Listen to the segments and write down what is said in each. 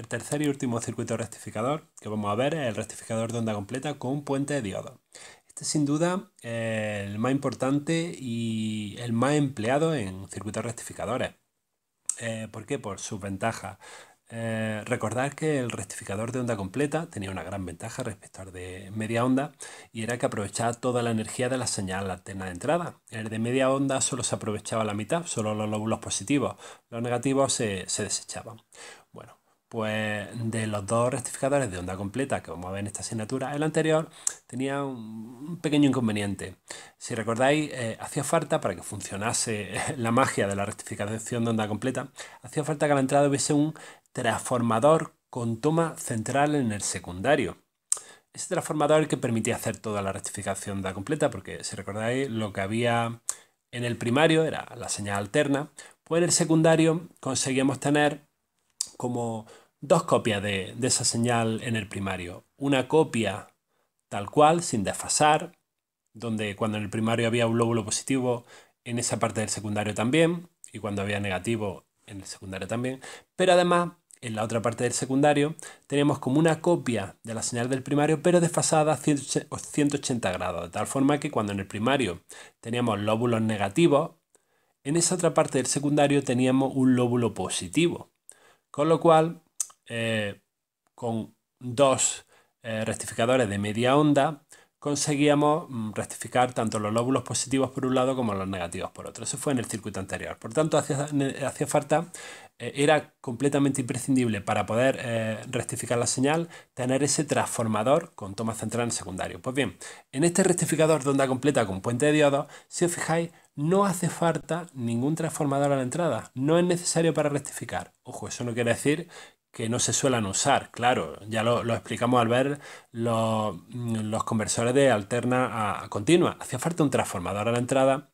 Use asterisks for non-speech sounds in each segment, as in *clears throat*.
El tercer y último circuito rectificador que vamos a ver es el rectificador de onda completa con puente de diodo. Este es sin duda eh, el más importante y el más empleado en circuitos rectificadores. Eh, ¿Por qué? Por sus ventajas. recordad eh, recordar que el rectificador de onda completa tenía una gran ventaja respecto al de media onda y era que aprovechaba toda la energía de la señal alterna de entrada. El de media onda solo se aprovechaba la mitad, solo los lóbulos positivos, los negativos se, se desechaban. Bueno, pues de los dos rectificadores de onda completa que como a en esta asignatura, el anterior tenía un pequeño inconveniente. Si recordáis, eh, hacía falta, para que funcionase *laughs* la magia de la rectificación de onda completa, hacía falta que a la entrada hubiese un transformador con toma central en el secundario. Ese transformador que permitía hacer toda la rectificación de onda completa, porque si recordáis, lo que había en el primario era la señal alterna, pues en el secundario conseguíamos tener como dos copias de, esa señal en el primario. Una copia tal cual, sin desfasar, donde cuando en el primario había un lóbulo positivo, en esa parte del secundario también, y cuando había negativo, en el secundario también. Pero además, en la otra parte del secundario, teníamos como una copia de la señal del primario, pero desfasada a 180 grados, de tal forma que cuando en el primario teníamos lóbulos negativos, en esa otra parte del secundario teníamos un lóbulo positivo. Con lo cual, eh, con dos eh, rectificadores de media onda, conseguíamos mm, rectificar tanto los lóbulos positivos por un lado como los negativos por otro. Eso fue en el circuito anterior. Por tanto, hacía, falta, eh, era completamente imprescindible para poder rectificar la señal, tener ese transformador con toma central en secundario. Pues bien, en este rectificador de onda completa con puente de diodo, si os fijáis, no hace falta ningún transformador a la entrada. No es necesario para rectificar. Ojo, eso no quiere decir que no se suelen usar, claro, ya lo, explicamos al ver mm, los, conversores de alterna a, ah, a continua. Hacía falta un transformador a la entrada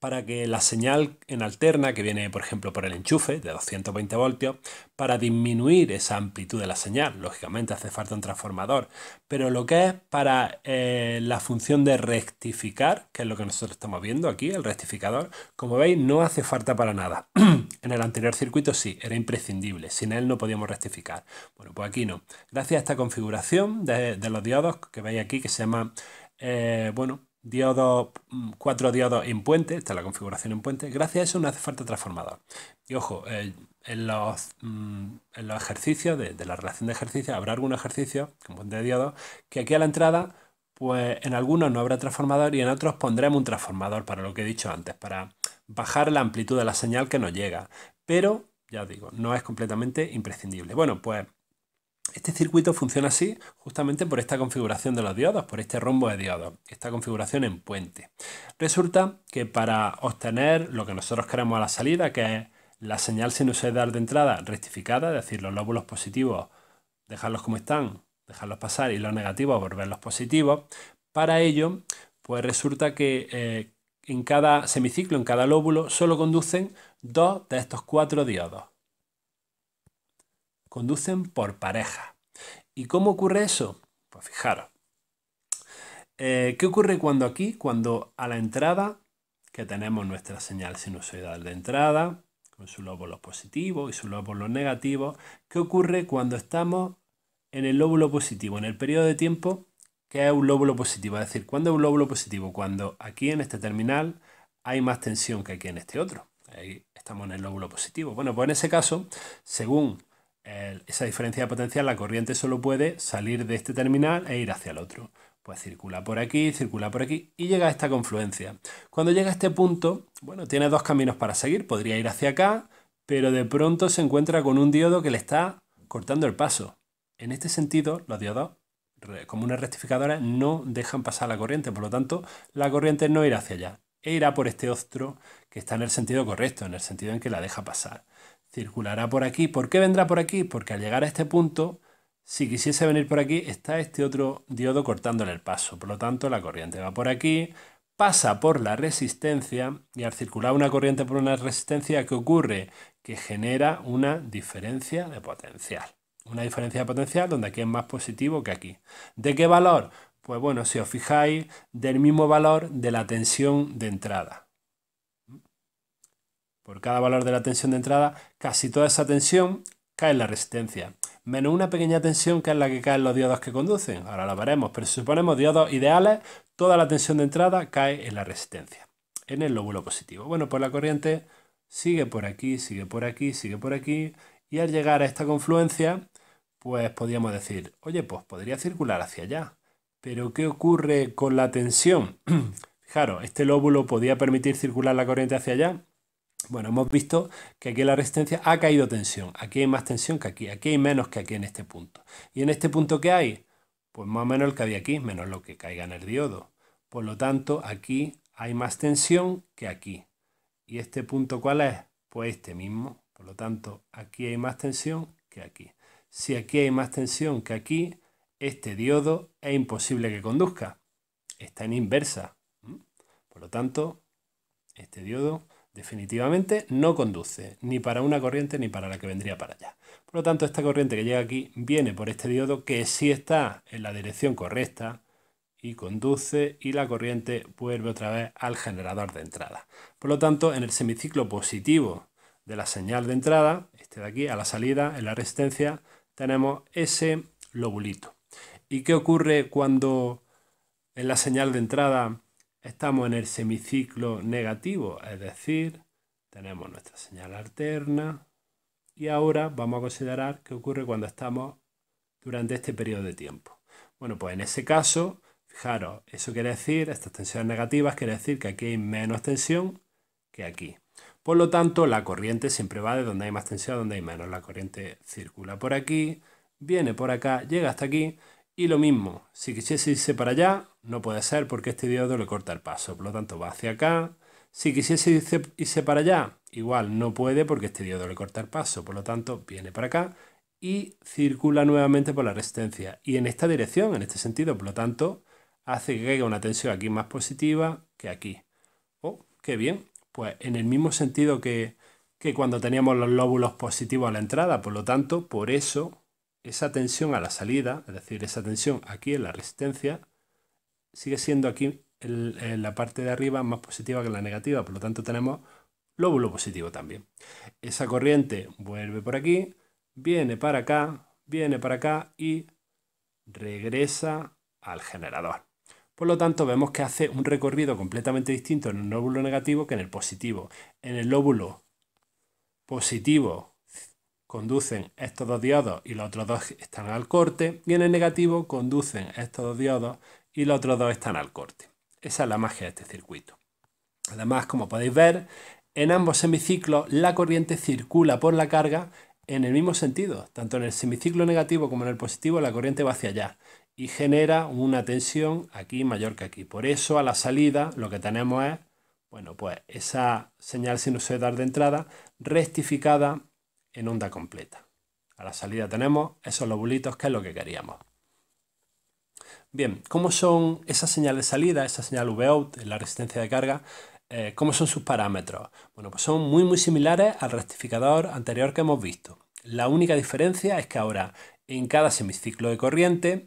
para que la señal en alterna, que viene por ejemplo por el enchufe de 220 voltios, para disminuir esa amplitud de la señal, lógicamente hace falta un transformador, pero lo que es para eh, la función de rectificar, que es lo que nosotros estamos viendo aquí, el rectificador, como veis no hace falta para nada. *clears throat* en el anterior circuito sí, era imprescindible, sin él no podíamos rectificar. Bueno, pues aquí no. Gracias a esta configuración de, los diodos que veis aquí, que se llama, eh, bueno, diodos, mm, diodos en puente, está la configuración en puente, gracias a eso no hace falta transformador. Y ojo, en, los, mm, en, los, ejercicios, de, la relación de ejercicios, habrá algún ejercicio con puente de diodos que aquí a la entrada, pues en algunos no habrá transformador y en otros pondremos un transformador para lo que he dicho antes, para bajar la amplitud de la señal que nos llega. Pero, ya digo, no es completamente imprescindible. Bueno, pues este circuito funciona así justamente por esta configuración de los diodos, por este rombo de diodos, esta configuración en puente. Resulta que para obtener lo que nosotros queremos a la salida, que es la señal sinusoidal de entrada rectificada, es decir, los lóbulos positivos, dejarlos como están, dejarlos pasar y los negativos, volverlos positivos, para ello, pues resulta que eh, en cada semiciclo, en cada lóbulo, solo conducen dos de estos cuatro diodos conducen por pareja. ¿Y cómo ocurre eso? Pues fijaros. Eh, ¿Qué ocurre cuando aquí? Cuando a la entrada, que tenemos nuestra señal sinusoidal de entrada, con sus lóbulo positivo y su lóbulo negativos, ¿qué ocurre cuando estamos en el lóbulo positivo, en el periodo de tiempo que es un lóbulo positivo? Es decir, ¿cuándo es un lóbulo positivo? Cuando aquí en este terminal hay más tensión que aquí en este otro. Ahí estamos en el lóbulo positivo. Bueno, pues en ese caso, según esa diferencia de potencial, la corriente solo puede salir de este terminal e ir hacia el otro. Pues circula por aquí, circula por aquí y llega a esta confluencia. Cuando llega a este punto, bueno, tiene dos caminos para seguir. Podría ir hacia acá, pero de pronto se encuentra con un diodo que le está cortando el paso. En este sentido, los diodos, como una rectificadora, no dejan pasar la corriente. Por lo tanto, la corriente no irá hacia allá. E irá por este otro que está en el sentido correcto, en el sentido en que la deja pasar circulará por aquí. ¿Por qué vendrá por aquí? Porque al llegar a este punto, si quisiese venir por aquí, está este otro diodo cortándole el paso. Por lo tanto, la corriente va por aquí, pasa por la resistencia y al circular una corriente por una resistencia, ¿qué ocurre? Que genera una diferencia de potencial. Una diferencia de potencial donde aquí es más positivo que aquí. ¿De qué valor? Pues bueno, si os fijáis, del mismo valor de la tensión de entrada. Por cada valor de la tensión de entrada, casi toda esa tensión cae en la resistencia, menos una pequeña tensión que es la que caen los diodos que conducen. Ahora lo veremos, pero si suponemos diodos ideales, toda la tensión de entrada cae en la resistencia, en el lóbulo positivo. Bueno, pues la corriente sigue por aquí, sigue por aquí, sigue por aquí, y al llegar a esta confluencia, pues podríamos decir, oye, pues podría circular hacia allá. Pero ¿qué ocurre con la tensión? *clears throat* Fijaros, este lóbulo podía permitir circular la corriente hacia allá, bueno, hemos visto que aquí la resistencia ha caído tensión. Aquí hay más tensión que aquí. Aquí hay menos que aquí en este punto. ¿Y en este punto qué hay? Pues más o menos el que había aquí, menos lo que caiga en el diodo. Por lo tanto, aquí hay más tensión que aquí. ¿Y este punto cuál es? Pues este mismo. Por lo tanto, aquí hay más tensión que aquí. Si aquí hay más tensión que aquí, este diodo es imposible que conduzca. Está en inversa. Por lo tanto, este diodo definitivamente no conduce ni para una corriente ni para la que vendría para allá. Por lo tanto, esta corriente que llega aquí viene por este diodo que sí está en la dirección correcta y conduce y la corriente vuelve otra vez al generador de entrada. Por lo tanto, en el semiciclo positivo de la señal de entrada, este de aquí, a la salida, en la resistencia, tenemos ese lobulito. ¿Y qué ocurre cuando en la señal de entrada Estamos en el semiciclo negativo, es decir, tenemos nuestra señal alterna y ahora vamos a considerar qué ocurre cuando estamos durante este periodo de tiempo. Bueno, pues en ese caso, fijaros, eso quiere decir, estas tensiones negativas quiere decir que aquí hay menos tensión que aquí. Por lo tanto, la corriente siempre va de donde hay más tensión a donde hay menos. La corriente circula por aquí, viene por acá, llega hasta aquí y lo mismo, si quisiese irse para allá, no puede ser porque este diodo le corta el paso, por lo tanto va hacia acá. Si quisiese irse, para allá, igual no puede porque este diodo le corta el paso, por lo tanto viene para acá y circula nuevamente por la resistencia y en esta dirección, en este sentido, por lo tanto, hace que caiga una tensión aquí más positiva que aquí. ¡Oh, qué bien! Pues en el mismo sentido que, que cuando teníamos los lóbulos positivos a la entrada, por lo tanto, por eso esa tensión a la salida, es decir, esa tensión aquí en la resistencia, sigue siendo aquí en eh, la parte de arriba más positiva que la negativa, por lo tanto tenemos lóbulo positivo también. Esa corriente vuelve por aquí, viene para acá, viene para acá y regresa al generador. Por lo tanto, vemos que hace un recorrido completamente distinto en el lóbulo negativo que en el positivo. En el lóbulo positivo conducen estos dos diodos y los otros dos están al corte, y en el negativo conducen estos dos diodos y los otros dos están al corte. Esa es la magia de este circuito. Además, como podéis ver, en ambos semiciclos la corriente circula por la carga en el mismo sentido. Tanto en el semiciclo negativo como en el positivo la corriente va hacia allá y genera una tensión aquí mayor que aquí. Por eso a la salida lo que tenemos es, bueno, pues esa señal sinusoidal de entrada rectificada en onda completa. A la salida tenemos esos lobulitos que es lo que queríamos. Bien, ¿cómo son esa señal de salida, esa señal Vout, la resistencia de carga? Eh, ¿Cómo son sus parámetros? Bueno, pues son muy muy similares al rectificador anterior que hemos visto. La única diferencia es que ahora en cada semiciclo de corriente,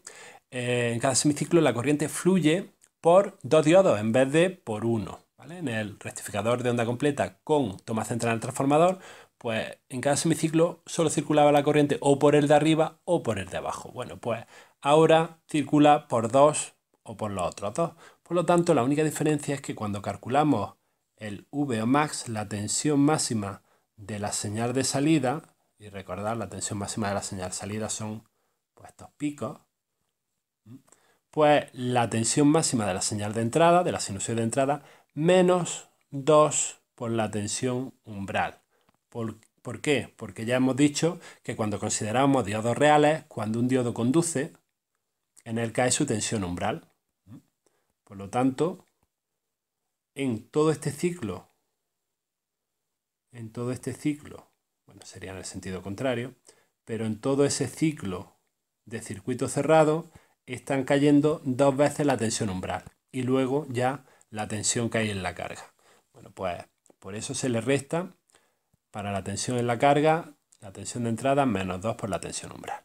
eh, en cada semiciclo la corriente fluye por dos diodos en vez de por uno. ¿vale? En el rectificador de onda completa con toma central del transformador pues en cada semiciclo solo circulaba la corriente o por el de arriba o por el de abajo. Bueno, pues ahora circula por dos o por los otros dos. Por lo tanto, la única diferencia es que cuando calculamos el VO max, la tensión máxima de la señal de salida, y recordar, la tensión máxima de la señal de salida son pues, estos picos, pues la tensión máxima de la señal de entrada, de la sinusoide de entrada, menos 2 por la tensión umbral. ¿Por, qué? Porque ya hemos dicho que cuando consideramos diodos reales, cuando un diodo conduce, en él cae su tensión umbral. Por lo tanto, en todo este ciclo, en todo este ciclo, bueno, sería en el sentido contrario, pero en todo ese ciclo de circuito cerrado están cayendo dos veces la tensión umbral y luego ya la tensión que hay en la carga. Bueno, pues por eso se le resta para la tensión en la carga, la tensión de entrada menos 2 por la tensión umbral.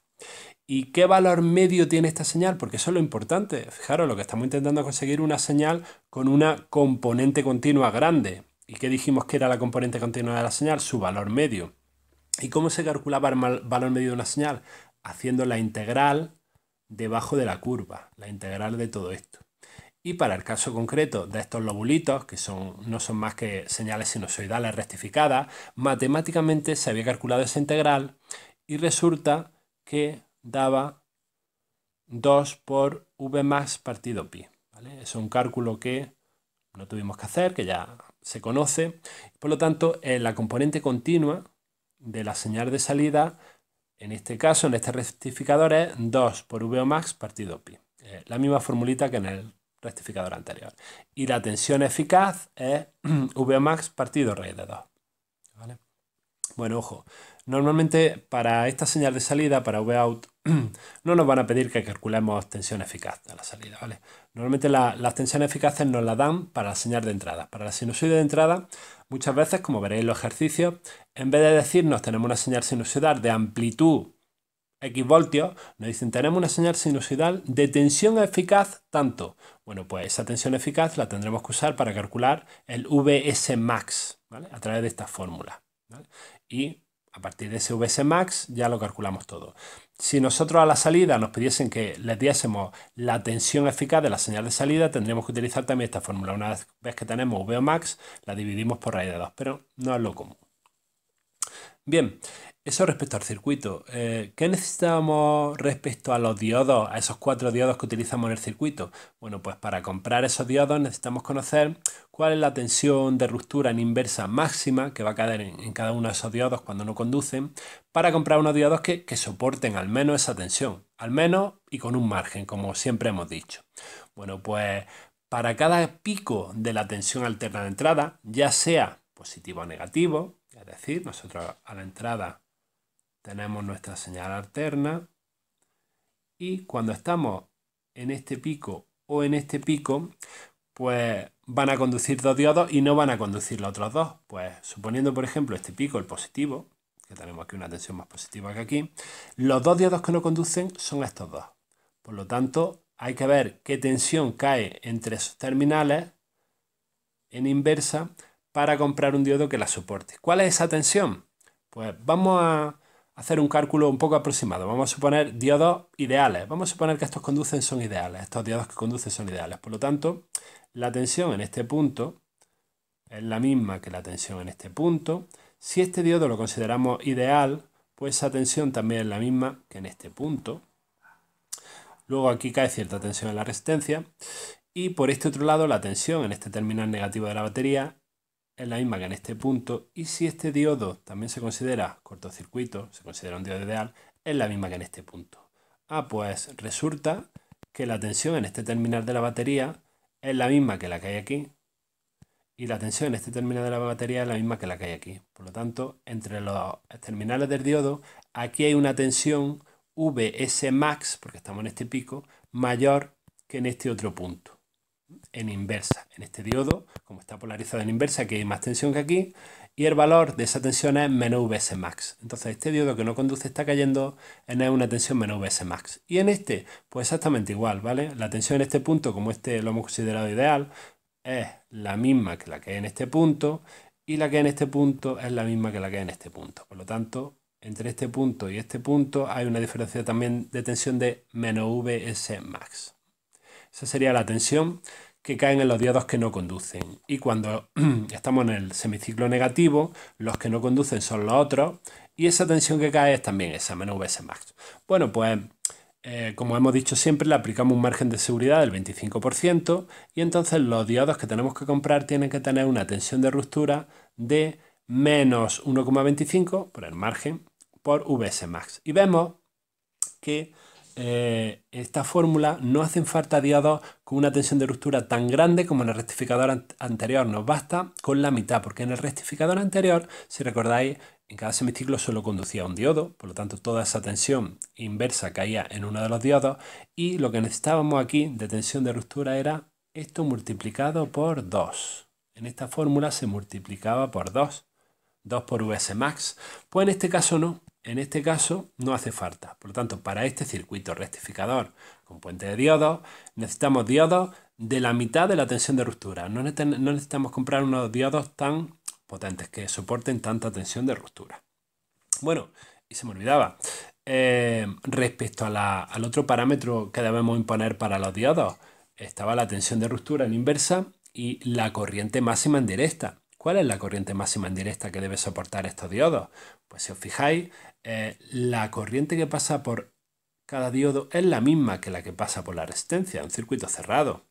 ¿Y qué valor medio tiene esta señal? Porque eso es lo importante. Fijaros, lo que estamos intentando conseguir una señal con una componente continua grande. ¿Y qué dijimos que era la componente continua de la señal? Su valor medio. ¿Y cómo se calculaba el valor medio de una señal? Haciendo la integral debajo de la curva, la integral de todo esto. Y para el caso concreto de estos lobulitos, que son, no son más que señales sinusoidales rectificadas, matemáticamente se había calculado esa integral y resulta que daba 2 por v más partido pi. Es un cálculo que no tuvimos que hacer, que ya se conoce. Por lo tanto, la componente continua de la señal de salida, en este caso, en este rectificador, es 2 por v partido pi. Eh, la misma formulita que en el rectificador anterior. Y la tensión eficaz es *clears throat* Vmax partido raíz de 2. Bueno, ojo, normalmente para esta señal de salida, para Vout, *clears throat* no nos van a pedir que calculemos tensión eficaz de la salida, ¿vale? Normalmente la, las tensiones eficaces nos la dan para la señal de entrada. Para la sinusoide de entrada, muchas veces, como veréis en los ejercicios, en vez de decirnos tenemos una señal sinusoidal de amplitud X voltios, nos dicen tenemos una señal sinusoidal de tensión eficaz tanto. Bueno, pues esa tensión eficaz la tendremos que usar para calcular el VS max, ¿vale? A través de esta fórmula. Y a partir de ese VS max ya lo calculamos todo. Si nosotros a la salida nos pidiesen que les diésemos la tensión eficaz de la señal de salida, tendríamos que utilizar también esta fórmula. Una vez que tenemos VO max, la dividimos por raíz de 2, pero no es lo común. Bien, eso respecto al circuito. Eh, ¿Qué necesitamos respecto a los diodos, a esos cuatro diodos que utilizamos en el circuito? Bueno, pues para comprar esos diodos necesitamos conocer cuál es la tensión de ruptura en inversa máxima que va a caer en, cada uno de esos diodos cuando no conducen, para comprar unos diodos que soporten al menos esa tensión, al menos y con un margen, como siempre hemos dicho. Bueno, pues para cada pico de la tensión alterna de entrada, ya sea positivo o negativo, es decir, nosotros a la entrada tenemos nuestra señal alterna y cuando estamos en este pico o en este pico, pues van a conducir dos diodos y no van a conducir los otros dos. Pues suponiendo, por ejemplo, este pico, el positivo, que tenemos aquí una tensión más positiva que aquí, los dos diodos que no conducen son estos dos. Por lo tanto, hay que ver qué tensión cae entre esos terminales en inversa para comprar un diodo que la soporte. ¿Cuál es esa tensión? Pues vamos a hacer un cálculo un poco aproximado. Vamos a suponer diodos ideales. Vamos a suponer que estos conducen son ideales. Estos diodos que conducen son ideales. Por lo tanto, la tensión en este punto es la misma que la tensión en este punto. Si este diodo lo consideramos ideal, pues esa tensión también es la misma que en este punto. Luego aquí cae cierta tensión en la resistencia. Y por este otro lado, la tensión en este terminal negativo de la batería es la misma que en este punto y si este diodo también se considera cortocircuito, se considera un diodo ideal, es la misma que en este punto. Ah, pues resulta que la tensión en este terminal de la batería es la misma que la que hay aquí y la tensión en este terminal de la batería es la misma que la que hay aquí. Por lo tanto, entre los terminales del diodo, aquí hay una tensión VS max, porque estamos en este pico, mayor que en este otro punto, en inversa. En este diodo Polarizada en inversa, que hay más tensión que aquí, y el valor de esa tensión es menos Vs max. Entonces este diodo que no conduce está cayendo en e, una tensión menos Vs max. Y en este, pues exactamente igual, ¿vale? La tensión en este punto, como este lo hemos considerado ideal, es la misma que la que hay en este punto, y la que hay en este punto es la misma que la que hay en este punto. Por lo tanto, entre este punto y este punto hay una diferencia también de tensión de menos Vs max. Esa sería la tensión que caen en los diodos que no conducen. Y cuando *clears throat* estamos en el semiciclo negativo, los que no conducen son los otros, y esa tensión que cae es también esa, menos VS max. Bueno, pues eh, como hemos dicho siempre, le aplicamos un margen de seguridad del 25%, y entonces los diodos que tenemos que comprar tienen que tener una tensión de ruptura de menos 1,25 por el margen por VS max. Y vemos que eh, esta fórmula no hacen falta diodos con una tensión de ruptura tan grande como en el rectificador anterior nos basta con la mitad, porque en el rectificador anterior, si recordáis, en cada semiciclo solo conducía un diodo, por lo tanto toda esa tensión inversa caía en uno de los diodos y lo que necesitábamos aquí de tensión de ruptura era esto multiplicado por 2. En esta fórmula se multiplicaba por 2, 2 por Vs max. Pues en este caso no, en este caso no hace falta. Por lo tanto, para este circuito rectificador con puente de diodos, necesitamos diodos de la mitad de la tensión de ruptura. No, necesitamos comprar unos diodos tan potentes que soporten tanta tensión de ruptura. Bueno, y se me olvidaba. Eh, respecto al otro parámetro que debemos imponer para los diodos, estaba la tensión de ruptura en inversa y la corriente máxima en directa. ¿Cuál es la corriente máxima en directa que debe soportar estos diodos? Pues si os fijáis, eh, la corriente que pasa por cada diodo es la misma que la que pasa por la resistencia, un circuito cerrado.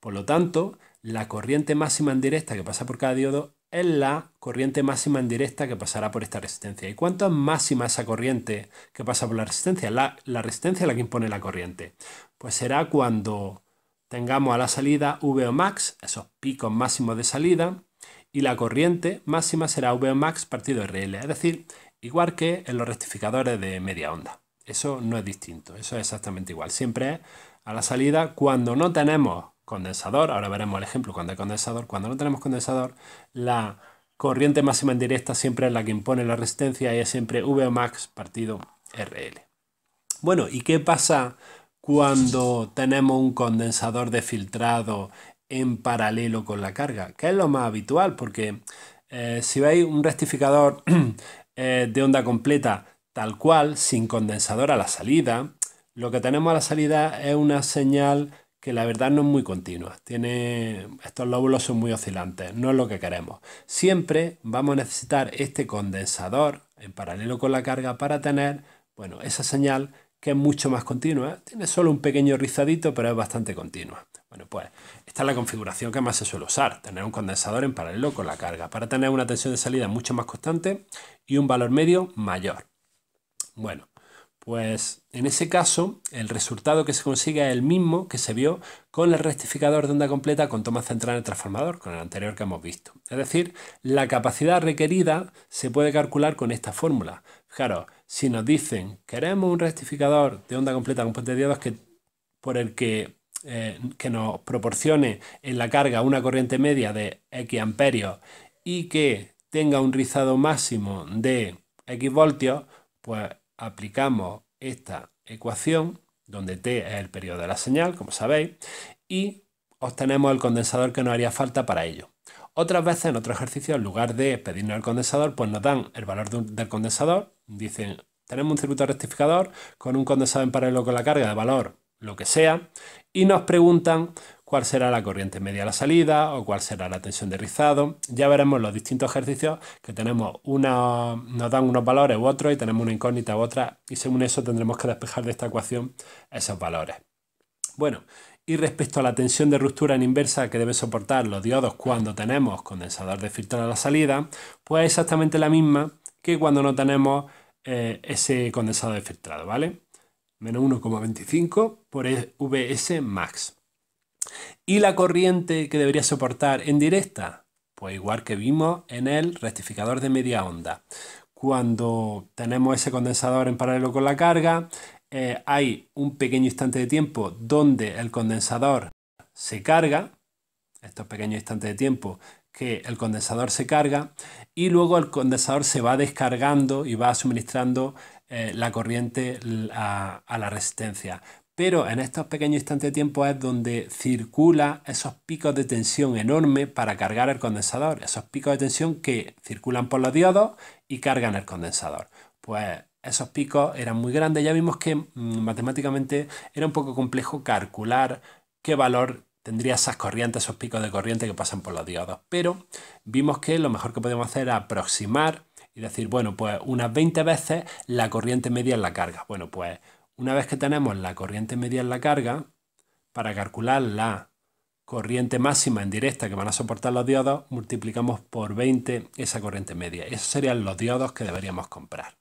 Por lo tanto, la corriente máxima en directa que pasa por cada diodo es la corriente máxima en directa que pasará por esta resistencia. ¿Y cuánto es máxima esa corriente que pasa por la resistencia? La, la resistencia es la que impone la corriente. Pues será cuando tengamos a la salida o max, esos picos máximos de salida, y la corriente máxima será Vmax partido RL, es decir, igual que en los rectificadores de media onda. Eso no es distinto, eso es exactamente igual. Siempre es a la salida cuando no tenemos condensador, ahora veremos el ejemplo cuando hay condensador, cuando no tenemos condensador, la corriente máxima en directa siempre es la que impone la resistencia y es siempre Vmax partido RL. Bueno, ¿y qué pasa cuando tenemos un condensador de filtrado en paralelo con la carga, que es lo más habitual, porque eh, si veis un rectificador *clears throat* eh, de onda completa tal cual, sin condensador a la salida, lo que tenemos a la salida es una señal que la verdad no es muy continua. Tiene, estos lóbulos son muy oscilantes, no es lo que queremos. Siempre vamos a necesitar este condensador en paralelo con la carga para tener bueno, esa señal que es mucho más continua. ¿eh? Tiene solo un pequeño rizadito, pero es bastante continua. Bueno, pues esta es la configuración que más se suele usar. Tener un condensador en paralelo con la carga para tener una tensión de salida mucho más constante y un valor medio mayor. Bueno, pues en ese caso el resultado que se consigue es el mismo que se vio con el rectificador de onda completa con toma central en el transformador, con el anterior que hemos visto. Es decir, la capacidad requerida se puede calcular con esta fórmula. Fijaros, si nos dicen queremos un rectificador de onda completa con de que, por el que, eh, que nos proporcione en la carga una corriente media de X amperios y que tenga un rizado máximo de X voltios, pues aplicamos esta ecuación, donde T es el periodo de la señal, como sabéis, y obtenemos el condensador que nos haría falta para ello. Otras veces en otro ejercicio, en lugar de pedirnos el condensador, pues nos dan el valor del condensador, Dicen, tenemos un circuito rectificador con un condensador en paralelo con la carga de valor, lo que sea, y nos preguntan cuál será la corriente media a la salida o cuál será la tensión de rizado. Ya veremos los distintos ejercicios que tenemos. Una, nos dan unos valores u otros y tenemos una incógnita u otra y según eso tendremos que despejar de esta ecuación esos valores. Bueno, y respecto a la tensión de ruptura en inversa que deben soportar los diodos cuando tenemos condensador de filtro a la salida, pues es exactamente la misma que cuando no tenemos eh, ese condensado de filtrado, ¿vale? Menos 1,25 por e-, VS max. ¿Y la corriente que debería soportar en directa? Pues igual que vimos en el rectificador de media onda. Cuando tenemos ese condensador en paralelo con la carga, eh, hay un pequeño instante de tiempo donde el condensador se carga, estos pequeños instantes de tiempo que el condensador se carga y luego el condensador se va descargando y va suministrando eh, la corriente a, la resistencia. Pero en estos pequeños instantes de tiempo es donde circula esos picos de tensión enorme para cargar el condensador. Esos picos de tensión que circulan por los diodos y cargan el condensador. Pues esos picos eran muy grandes. Ya vimos que mm, matemáticamente era un poco complejo calcular qué valor tendría esas corrientes, esos picos de corriente que pasan por los diodos. Pero vimos que lo mejor que podemos hacer es aproximar y decir, bueno, pues unas 20 veces la corriente media en la carga. Bueno, pues una vez que tenemos la corriente media en la carga, para calcular la corriente máxima en directa que van a soportar los diodos, multiplicamos por 20 esa corriente media. Esos serían los diodos que deberíamos comprar.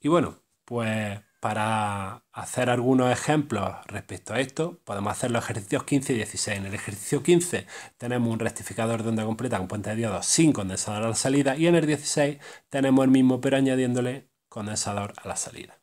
Y bueno, pues para hacer algunos ejemplos respecto a esto, podemos hacer los ejercicios 15 y 16. En el ejercicio 15 tenemos un rectificador de onda completa con puente de diodo sin condensador a la salida y en el 16 tenemos el mismo pero añadiéndole condensador a la salida.